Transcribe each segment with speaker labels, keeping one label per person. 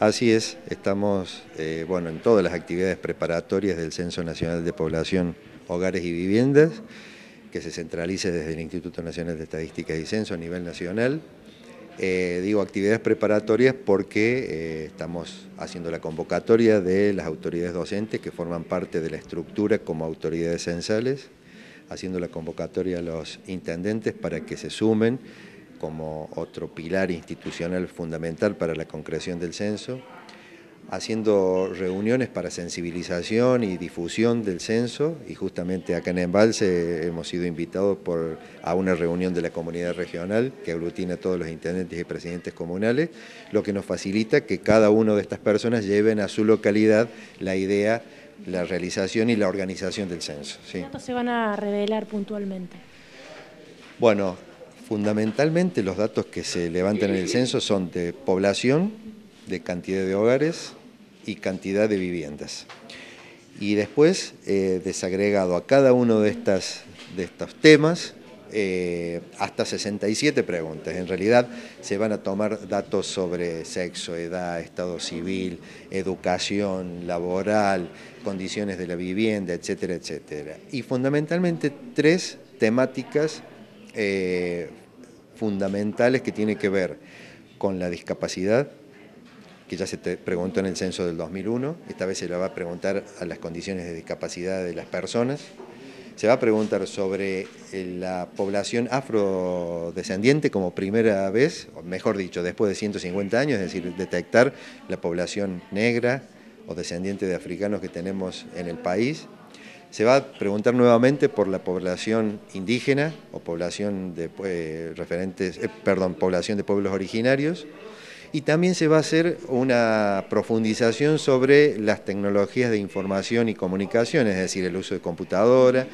Speaker 1: Así es, estamos eh, bueno, en todas las actividades preparatorias del Censo Nacional de Población, Hogares y Viviendas, que se centralice desde el Instituto Nacional de Estadísticas y Censo a nivel nacional. Eh, digo actividades preparatorias porque eh, estamos haciendo la convocatoria de las autoridades docentes que forman parte de la estructura como autoridades censales, haciendo la convocatoria a los intendentes para que se sumen como otro pilar institucional fundamental para la concreción del censo, haciendo reuniones para sensibilización y difusión del censo y justamente acá en Embalse hemos sido invitados por, a una reunión de la comunidad regional que aglutina a todos los intendentes y presidentes comunales, lo que nos facilita que cada una de estas personas lleven a su localidad la idea, la realización y la organización del censo. ¿sí?
Speaker 2: ¿Cuántos se van a revelar puntualmente?
Speaker 1: Bueno, Fundamentalmente los datos que se levantan en el censo son de población, de cantidad de hogares y cantidad de viviendas. Y después, eh, desagregado a cada uno de, estas, de estos temas, eh, hasta 67 preguntas. En realidad se van a tomar datos sobre sexo, edad, estado civil, educación, laboral, condiciones de la vivienda, etcétera, etcétera. Y fundamentalmente tres temáticas eh, fundamentales que tienen que ver con la discapacidad, que ya se preguntó en el censo del 2001, esta vez se la va a preguntar a las condiciones de discapacidad de las personas, se va a preguntar sobre eh, la población afrodescendiente como primera vez, o mejor dicho, después de 150 años, es decir, detectar la población negra o descendiente de africanos que tenemos en el país, se va a preguntar nuevamente por la población indígena o población de eh, referentes, eh, perdón, población de pueblos originarios y también se va a hacer una profundización sobre las tecnologías de información y comunicación, es decir, el uso de computadora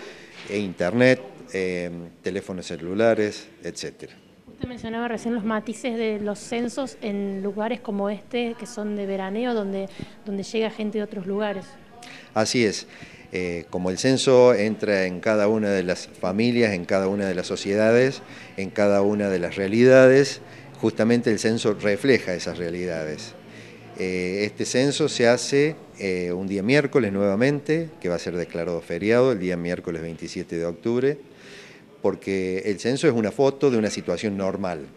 Speaker 1: e internet, eh, teléfonos celulares, etc.
Speaker 2: Usted mencionaba recién los matices de los censos en lugares como este, que son de veraneo, donde, donde llega gente de otros lugares.
Speaker 1: Así es. Eh, como el censo entra en cada una de las familias, en cada una de las sociedades, en cada una de las realidades, justamente el censo refleja esas realidades. Eh, este censo se hace eh, un día miércoles nuevamente, que va a ser declarado feriado, el día miércoles 27 de octubre, porque el censo es una foto de una situación normal.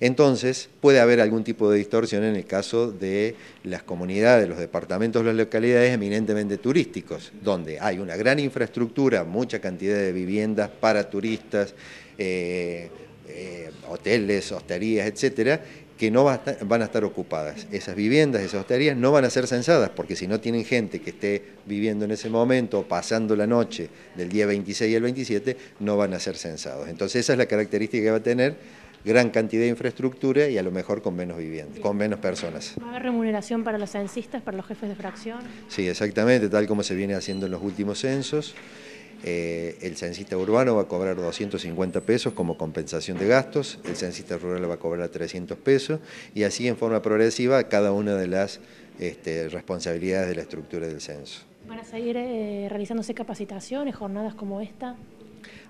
Speaker 1: Entonces, puede haber algún tipo de distorsión en el caso de las comunidades, los departamentos, las localidades eminentemente turísticos, donde hay una gran infraestructura, mucha cantidad de viviendas para turistas, eh, eh, hoteles, hosterías, etcétera, que no van a estar ocupadas. Esas viviendas, esas hosterías no van a ser censadas, porque si no tienen gente que esté viviendo en ese momento, pasando la noche del día 26 al 27, no van a ser censados. Entonces esa es la característica que va a tener gran cantidad de infraestructura y a lo mejor con menos viviendas, con menos personas.
Speaker 2: ¿Va a haber remuneración para los censistas, para los jefes de fracción?
Speaker 1: Sí, exactamente, tal como se viene haciendo en los últimos censos. Eh, el censista urbano va a cobrar 250 pesos como compensación de gastos, el censista rural va a cobrar 300 pesos y así en forma progresiva cada una de las este, responsabilidades de la estructura del censo.
Speaker 2: ¿Van a seguir eh, realizándose capacitaciones, jornadas como esta?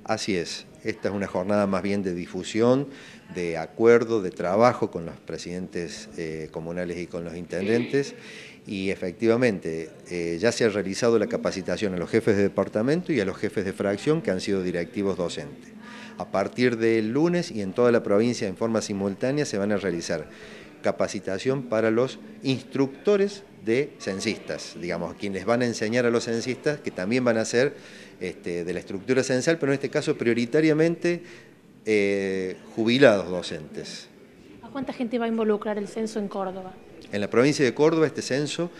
Speaker 1: Así es, esta es una jornada más bien de difusión, de acuerdo, de trabajo con los presidentes eh, comunales y con los intendentes. Y efectivamente, eh, ya se ha realizado la capacitación a los jefes de departamento y a los jefes de fracción que han sido directivos docentes. A partir del lunes y en toda la provincia en forma simultánea se van a realizar capacitación para los instructores de censistas, digamos, quienes van a enseñar a los censistas, que también van a ser este, de la estructura censal, pero en este caso prioritariamente eh, jubilados docentes.
Speaker 2: ¿A cuánta gente va a involucrar el censo en Córdoba?
Speaker 1: En la provincia de Córdoba este censo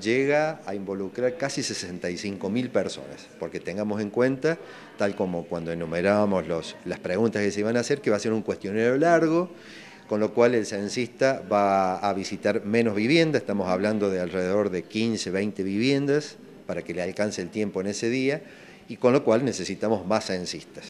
Speaker 1: llega a involucrar casi 65.000 personas, porque tengamos en cuenta, tal como cuando enumerábamos los, las preguntas que se iban a hacer, que va a ser un cuestionario largo, con lo cual el censista va a visitar menos viviendas, estamos hablando de alrededor de 15, 20 viviendas para que le alcance el tiempo en ese día, y con lo cual necesitamos más censistas.